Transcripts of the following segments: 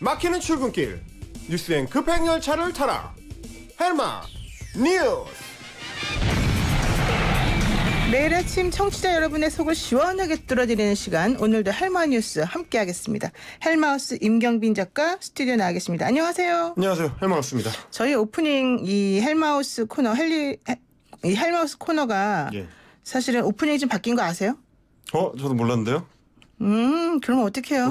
막히는 출근길 뉴스엔 급행열차를 타라 헬마 뉴스 매일 아침 청취자 여러분의 속을 시원하게 뚫어드리는 시간 오늘도 헬마 뉴스 함께하겠습니다. 헬마우스 임경빈 작가 스튜디오 나가겠습니다. 안녕하세요. 안녕하세요. 헬마우스입니다. 저희 오프닝 이 헬마우스 코너 헬리 이 헬마우스 코너가 예. 사실은 오프닝이 좀 바뀐 거 아세요? 어? 저도 몰랐는데요? 음, 그럼 어떡해요?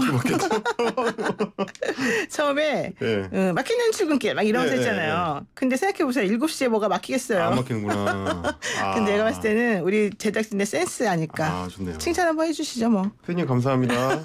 처음에 예. 음, 막히는 출근길 막 이런 거 예, 예, 했잖아요. 예, 근데 생각해보세요. 7시에 뭐가 막히겠어요. 안 아, 막히는구나. 아. 근데 내가 봤을 때는 우리 제작진의 센스 아닐까 아, 좋네요. 칭찬 한번 해주시죠 뭐. 팬님 감사합니다.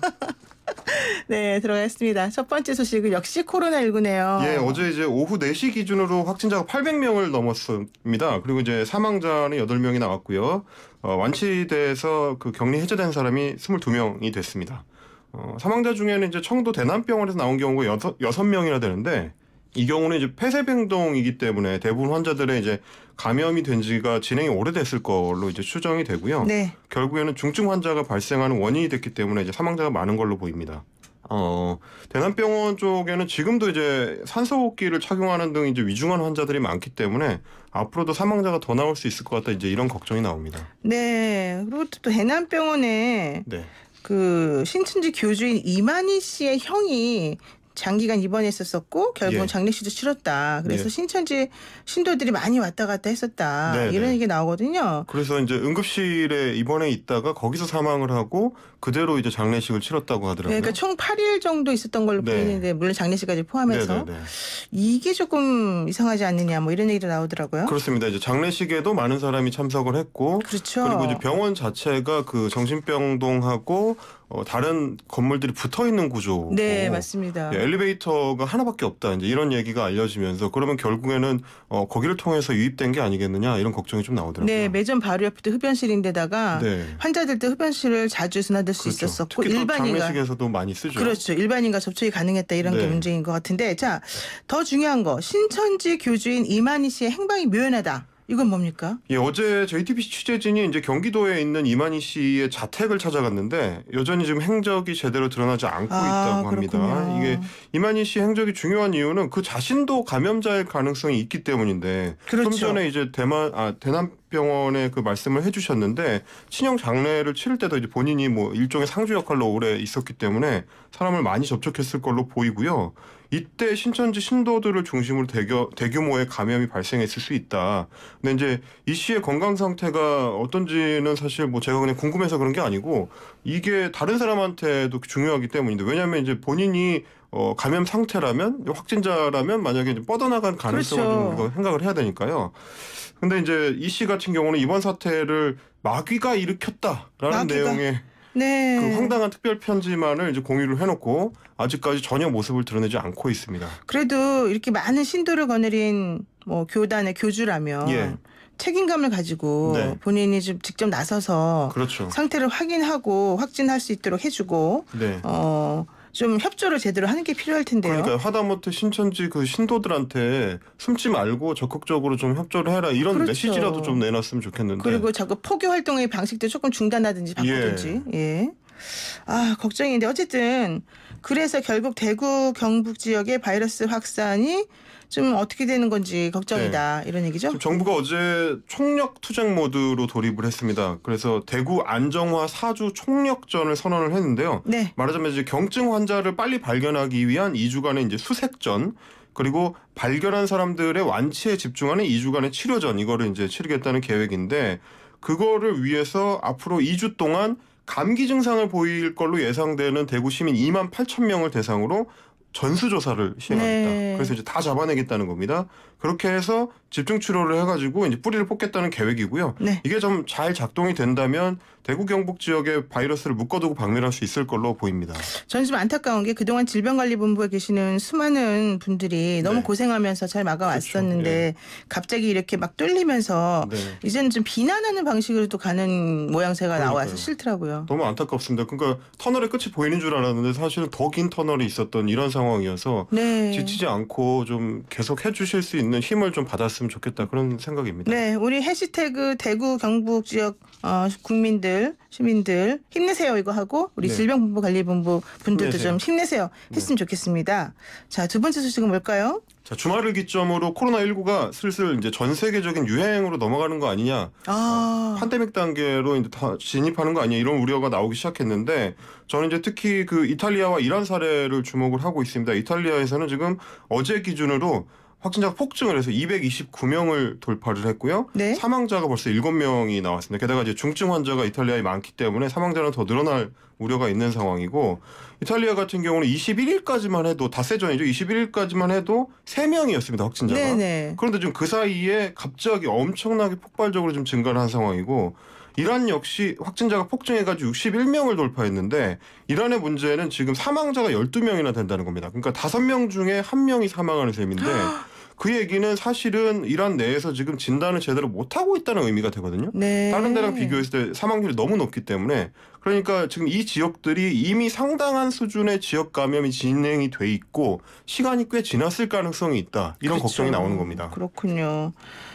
네, 들어가겠습니다. 첫 번째 소식은 역시 코로나19네요. 예, 어제 이제 오후 4시 기준으로 확진자가 800명을 넘었습니다. 그리고 이제 사망자는 8명이 나왔고요. 어, 완치돼서 그 격리 해제된 사람이 22명이 됐습니다. 어, 사망자 중에는 이제 청도 대남병원에서 나온 경우가 여섯, 여섯 명이나 되는데 이 경우는 이제 폐쇄병동이기 때문에 대부분 환자들의 이제 감염이 된 지가 진행이 오래됐을 걸로 이제 추정이 되고요. 네. 결국에는 중증 환자가 발생하는 원인이 됐기 때문에 이제 사망자가 많은 걸로 보입니다. 어, 대남병원 쪽에는 지금도 이제 산소호흡기를 착용하는 등 이제 위중한 환자들이 많기 때문에 앞으로도 사망자가 더 나올 수 있을 것 같다 이제 이런 걱정이 나옵니다. 네. 그리고 또 대남병원에 네. 그 신천지 교주인 이만희 씨의 형이 장기간 입원했었었고 결국은 예. 장례식도 치렀다. 그래서 예. 신천지 신도들이 많이 왔다 갔다 했었다. 네네. 네. 이런 얘기 나오거든요. 그래서 이제 응급실에 입원해 있다가 거기서 사망을 하고 그대로 이제 장례식을 치렀다고 하더라고요. 네, 그러니까 총 8일 정도 있었던 걸로 네. 보이는데 물론 장례식까지 포함해서 네네네. 네, 네. 이게 조금 이상하지 않느냐 뭐 이런 얘기도 나오더라고요. 그렇습니다. 이제 장례식에도 많은 사람이 참석을 했고 그렇죠. 그리고 이제 병원 자체가 그 정신병동하고 어, 다른 건물들이 붙어 있는 구조. 네, 어, 맞습니다. 예, 엘리베이터가 하나밖에 없다. 이제 이런 얘기가 알려지면서 그러면 결국에는 어, 거기를 통해서 유입된 게 아니겠느냐 이런 걱정이 좀 나오더라고요. 네, 매점 바로 옆에 흡연실인데다가 네. 환자들 때 흡연실을 자주 드나들 수 그렇죠. 있었었고 일반인과 장례식에서도 많이 쓰죠. 그렇죠. 일반인과 접촉이 가능했다 이런 네. 게 문제인 것 같은데 자, 더 중요한 거 신천지 교주인 이만희 씨의 행방이 묘연하다. 이건 뭡니까? 예, 어제 JTBC 취재진이 이제 경기도에 있는 이만희 씨의 자택을 찾아갔는데 여전히 지금 행적이 제대로 드러나지 않고 아, 있다고 합니다. 그렇군요. 이게 이만희 씨 행적이 중요한 이유는 그 자신도 감염자일 가능성이 있기 때문인데 그렇죠. 좀 전에 이제 대만 아 대남 병원에 그 말씀을 해주셨는데 친형 장례를 치를 때도 이제 본인이 뭐 일종의 상주 역할로 오래 있었기 때문에 사람을 많이 접촉했을 걸로 보이고요. 이때 신천지 신도들을 중심으로 대교, 대규모의 감염이 발생했을 수 있다. 근데 이제 이 씨의 건강 상태가 어떤지는 사실 뭐 제가 그냥 궁금해서 그런 게 아니고 이게 다른 사람한테도 중요하기 때문인데 왜냐하면 이제 본인이 어, 감염 상태라면 확진자라면 만약에 이제 뻗어나간 가능성을 그렇죠. 생각을 해야 되니까요. 근데 이제 이 씨 같은 경우는 이번 사태를 마귀가 일으켰다라는 마귀가. 내용의 네. 그 황당한 특별 편지만을 이제 공유를 해놓고 아직까지 전혀 모습을 드러내지 않고 있습니다. 그래도 이렇게 많은 신도를 거느린 뭐 교단의 교주라면 예. 책임감을 가지고 네. 본인이 좀 직접 나서서 그렇죠. 상태를 확인하고 확진할 수 있도록 해주고 네. 어. 좀 협조를 제대로 하는 게 필요할 텐데요. 그러니까 하다못해 신천지 그 신도들한테 숨지 말고 적극적으로 좀 협조를 해라 이런 그렇죠. 메시지라도 좀 내놨으면 좋겠는데. 그리고 자꾸 포교 활동의 방식도 조금 중단하든지 예. 바꾸든지. 예. 예. 아 걱정인데 어쨌든 그래서 결국 대구 경북 지역의 바이러스 확산이 좀 음. 어떻게 되는 건지 걱정이다 네. 이런 얘기죠. 정부가 네. 어제 총력 투쟁 모드로 돌입을 했습니다. 그래서 대구 안정화 사주 총력전을 선언을 했는데요. 네. 말하자면 이제 경증 환자를 빨리 발견하기 위한 2주간의 이제 수색전 그리고 발견한 사람들의 완치에 집중하는 2주간의 치료전 이거를 이제 치르겠다는 계획인데 그거를 위해서 앞으로 2주 동안 감기 증상을 보일 걸로 예상되는 대구 시민 2만 8천 명을 대상으로 전수조사를 시행하겠다. 네. 그래서 이제 다 잡아내겠다는 겁니다. 그렇게 해서 집중 치료를 해가지고 이제 뿌리를 뽑겠다는 계획이고요. 네. 이게 좀 잘 작동이 된다면 대구 경북 지역에 바이러스를 묶어두고 박멸할 수 있을 걸로 보입니다. 저는 좀 안타까운 게 그동안 질병관리본부에 계시는 수많은 분들이 너무 네. 고생하면서 잘 막아왔었는데 네. 갑자기 이렇게 막 뚫리면서 네. 이제는 좀 비난하는 방식으로 또 가는 모양새가 그러니까요. 나와서 싫더라고요. 너무 안타깝습니다. 그러니까 터널의 끝이 보이는 줄 알았는데 사실은 더 긴 터널이 있었던 이런 상황이어서 네. 지치지 않고 좀 계속 해주실 수 있는 힘을 좀 받았습니다. 있었으면 좋겠다 그런 생각입니다. 네, 우리 해시태그 대구 경북 지역 어, 국민들 시민들 힘내세요 이거 하고 우리 네. 질병관리본부 분들도 힘내세요. 좀 힘내세요 네. 했으면 좋겠습니다. 자두 번째 소식은 뭘까요? 자, 주말을 기점으로 코로나19가 슬슬 이제 전 세계적인 유행으로 넘어가는 거 아니냐. 아. 어, 팬데믹 단계로 이제 다 진입하는 거 아니냐. 이런 우려가 나오기 시작했는데 저는 이제 특히 그 이탈리아와 이란 사례를 주목을 하고 있습니다. 이탈리아에서는 지금 어제 기준으로 확진자가 폭증을 해서 229명을 돌파를 했고요. 네. 사망자가 벌써 7명이 나왔습니다. 게다가 이제 중증 환자가 이탈리아에 많기 때문에 사망자는 더 늘어날 우려가 있는 상황이고 이탈리아 같은 경우는 21일까지만 해도 다세 전이죠. 21일까지만 해도 3명이었습니다. 확진자가. 네네. 네. 그런데 지금 그 사이에 갑자기 엄청나게 폭발적으로 좀 증가를 한 상황이고 이란 역시 확진자가 폭증해가지고 61명을 돌파했는데 이란의 문제는 지금 사망자가 12명이나 된다는 겁니다. 그러니까 5명 중에 1명이 사망하는 셈인데 아, 그 얘기는 사실은 이란 내에서 지금 진단을 제대로 못 하고 있다는 의미가 되거든요. 네. 다른 데랑 비교했을 때 사망률이 너무 높기 때문에 그러니까 지금 이 지역들이 이미 상당한 수준의 지역 감염이 진행이 돼 있고 시간이 꽤 지났을 가능성이 있다. 이런 그렇죠. 걱정이 나오는 겁니다. 그렇군요.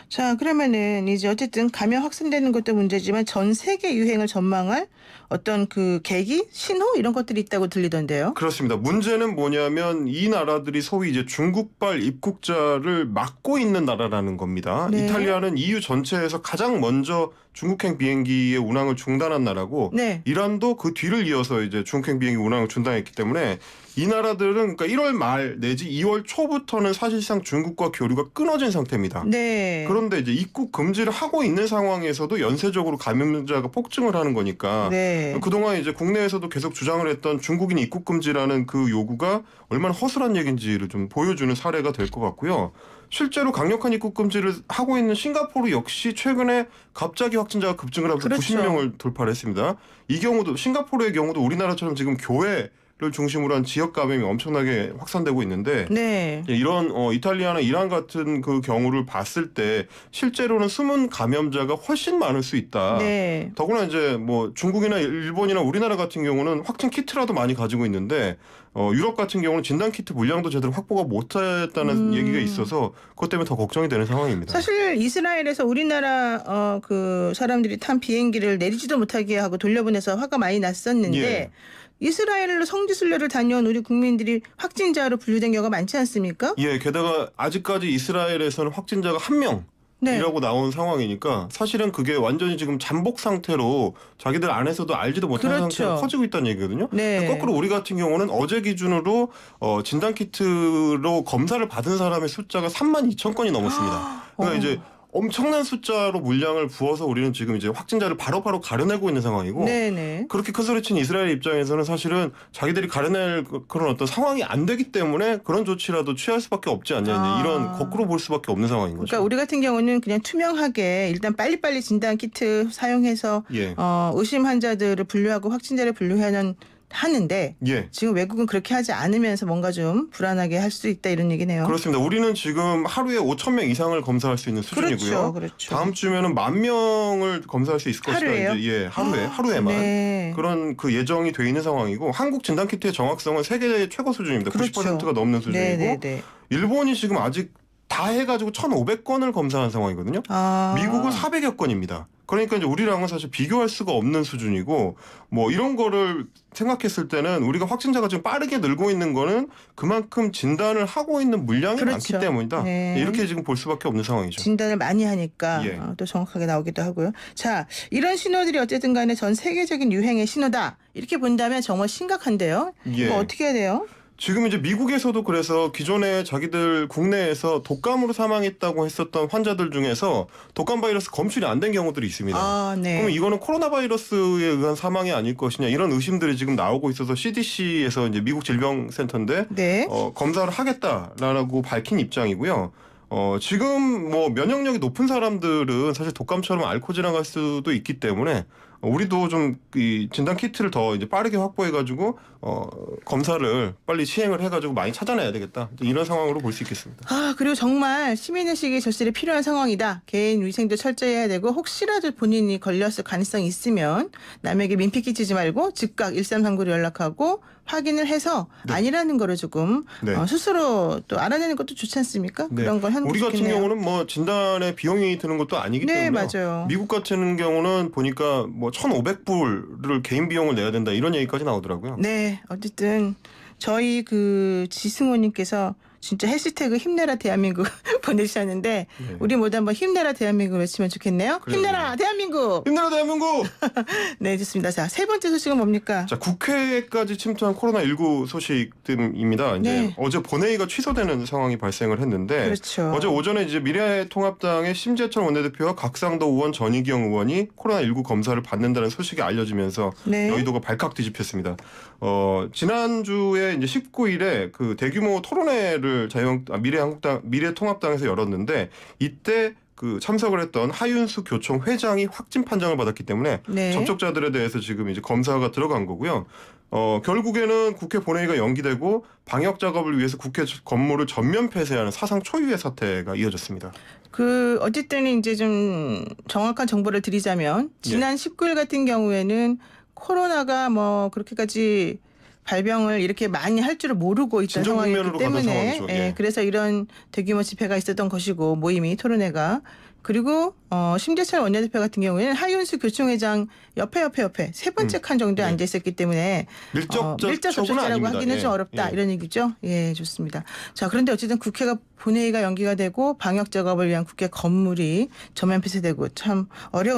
자, 그러면은 이제 어쨌든 감염 확산되는 것도 문제지만 전 세계 유행을 전망할 어떤 그 계기, 신호 이런 것들이 있다고 들리던데요. 그렇습니다. 문제는 뭐냐면 이 나라들이 소위 이제 중국발 입국자를 진출을 막고 있는 나라라는 겁니다. 네. 이탈리아는 EU 전체에서 가장 먼저 중국행 비행기의 운항을 중단한 나라고 네. 이란도 그 뒤를 이어서 이제 중국행 비행기 운항을 중단했기 때문에 이 나라들은 그러니까 1월 말 내지 2월 초부터는 사실상 중국과 교류가 끊어진 상태입니다. 네. 그런데 이제 입국 금지를 하고 있는 상황에서도 연쇄적으로 감염자가 폭증을 하는 거니까 네. 그동안 이제 국내에서도 계속 주장을 했던 중국인 입국 금지라는 그 요구가 얼마나 허술한 얘기인지를 좀 보여주는 사례가 될 것 같고요. 실제로 강력한 입국 금지를 하고 있는 싱가포르 역시 최근에 갑자기 확진자가 급증을 하고서 그렇죠. 90명을 돌파를 했습니다. 이 경우도 싱가포르의 경우도 우리나라처럼 지금 교회 를 중심으로 한 지역 감염이 엄청나게 확산되고 있는데 네. 예, 이런 어, 이탈리아나 이란 같은 그 경우를 봤을 때 실제로는 숨은 감염자가 훨씬 많을 수 있다. 네. 더구나 이제 뭐 중국이나 일본이나 우리나라 같은 경우는 확진 키트라도 많이 가지고 있는데 어, 유럽 같은 경우는 진단 키트 물량도 제대로 확보가 못했다는 음. 얘기가 있어서 그것 때문에 더 걱정이 되는 상황입니다. 사실 이스라엘에서 우리나라 어, 그 사람들이 탄 비행기를 내리지도 못하게 하고 돌려보내서 화가 많이 났었는데 예. 이스라엘로 성지순례를 다녀온 우리 국민들이 확진자로 분류된 경우가 많지 않습니까? 예, 게다가 아직까지 이스라엘에서는 확진자가 한 명. 네. 이라고 나온 상황이니까 사실은 그게 완전히 지금 잠복 상태로 자기들 안에서도 알지도 못하는 그렇죠. 상태가 커지고 있다는 얘기거든요. 네. 그러니까 거꾸로 우리 같은 경우는 어제 기준으로 어, 진단 키트로 검사를 받은 사람의 숫자가 3만 2천 건이 넘었습니다. 아, 그러니까 어. 이제 엄청난 숫자로 물량을 부어서 우리는 지금 이제 확진자를 바로바로 가려내고 있는 상황이고 네네. 네. 그렇게 큰 소리친 이스라엘 입장에서는 사실은 자기들이 가려낼 그, 그런 어떤 상황이 안 되기 때문에 그런 조치라도 취할 수밖에 없지 않냐 아. 이런 거꾸로 볼 수밖에 없는 상황인 거죠. 그러니까 우리 같은 경우는 그냥 투명하게 일단 빨리빨리 진단 키트 사용해서 예. 어, 의심 환자들을 분류하고 확진자를 분류하는 하는데 예. 지금 외국은 그렇게 하지 않으면서 뭔가 좀 불안하게 할 수 있다 이런 얘기네요. 그렇습니다. 우리는 지금 하루에 5천 명 이상을 검사할 수 있는 수준이고요. 그렇죠, 그렇죠. 다음 주면은 만 명을 검사할 수 있을 것이다. 하루에요? 이제 예, 하루에 아, 하루에만 네. 그런 그 예정이 돼 있는 상황이고 한국 진단 키트의 정확성은 세계 최고 수준입니다. 그렇죠. 90%가 넘는 수준이고 네, 네, 네. 일본이 지금 아직 다 해가지고 1,500건을 검사한 상황이거든요. 아. 미국은 400여 건입니다. 그러니까 이제 우리랑은 사실 비교할 수가 없는 수준이고 뭐 이런 거를 생각했을 때는 우리가 확진자가 지금 빠르게 늘고 있는 거는 그만큼 진단을 하고 있는 물량이 그렇죠. 많기 때문이다. 네. 이렇게 지금 볼 수밖에 없는 상황이죠. 진단을 많이 하니까 예. 어, 또 정확하게 나오기도 하고요. 자, 이런 신호들이 어쨌든 간에 전 세계적인 유행의 신호다. 이렇게 본다면 정말 심각한데요. 예. 이거 어떻게 해야 돼요? 지금 이제 미국에서도 그래서 기존에 자기들 국내에서 독감으로 사망했다고 했었던 환자들 중에서 독감 바이러스 검출이 안 된 경우들이 있습니다. 아, 네. 그럼 이거는 코로나 바이러스에 의한 사망이 아닐 것이냐 이런 의심들이 지금 나오고 있어서 CDC에서 이제 미국 질병센터인데 네. 어, 검사를 하겠다라고 밝힌 입장이고요. 어, 지금 뭐 면역력이 높은 사람들은 사실 독감처럼 알코 지나갈 수도 있기 때문에 우리도 좀 이 진단 키트를 더 이제 빠르게 확보해가지고 어, 검사를 빨리 시행을 해가지고 많이 찾아내야 되겠다 이런 상황으로 볼 수 있겠습니다. 아 그리고 정말 시민의식이 절실히 필요한 상황이다. 개인 위생도 철저히 해야 되고 혹시라도 본인이 걸렸을 가능성이 있으면 남에게 민폐 끼치지 말고 즉각 1339로 연락하고 확인을 해서 네. 아니라는 거를 조금 네. 어, 스스로 또 알아내는 것도 좋지 않습니까? 네. 그런 걸 하는 우리 같은 경우는 뭐 진단에 비용이 드는 것도 아니기 네, 때문에 미국 같은 경우는 보니까 뭐뭐 1,500불을 개인 비용을 내야 된다 이런 얘기까지 나오더라고요. 네, 어쨌든 저희 그 지승호님께서 진짜 해시태그 힘내라 대한민국 보내주셨는데 네. 우리 모두 한번 힘내라 대한민국 외치면 좋겠네요. 그래요. 힘내라 대한민국. 힘내라 대한민국. 네 좋습니다. 자 세 번째 소식은 뭡니까? 자 국회까지 침투한 코로나 19 소식 등입니다. 이제 네. 어제 본회의가 취소되는 상황이 발생을 했는데 그렇죠. 어제 오전에 이제 미래통합당의 심재철 원내대표와 각상도 의원 전희경 의원이 코로나 19 검사를 받는다는 소식이 알려지면서 네. 여의도가 발칵 뒤집혔습니다. 어 지난주에 이제 19일에 그 대규모 토론회를 대회를 자유한 아, 미래한국당 미래통합당에서 열었는데 이때 그 참석을 했던 하윤수 교총 회장이 확진 판정을 받았기 때문에 네. 접촉자들에 대해서 지금 이제 검사가 들어간 거고요. 어, 결국에는 국회 본회의가 연기되고 방역 작업을 위해서 국회 건물을 전면 폐쇄하는 사상 초유의 사태가 이어졌습니다. 그 어쨌든 이제 좀 정확한 정보를 드리자면 지난 예. 19일 같은 경우에는 코로나가 뭐 그렇게까지 발병을 이렇게 많이 할 줄을 모르고 있던 상황이기 때문에 예. 예. 그래서 이런 대규모 집회가 있었던 것이고 모임이 토론회가 그리고 어, 심재철 원내대표 같은 경우에는 하윤수 교총회장 옆에 옆에 옆에 세 음. 번째 음. 칸 정도에 네. 앉아 있었기 때문에 어, 밀접 어, 밀접 접촉이라고 하기는 예. 좀 어렵다 예. 이런 얘기죠. 예, 좋습니다. 자, 그런데 어쨌든 국회가 본회의가 연기가 되고 방역 작업을 위한 국회 건물이 전면 폐쇄되고 참 어려운.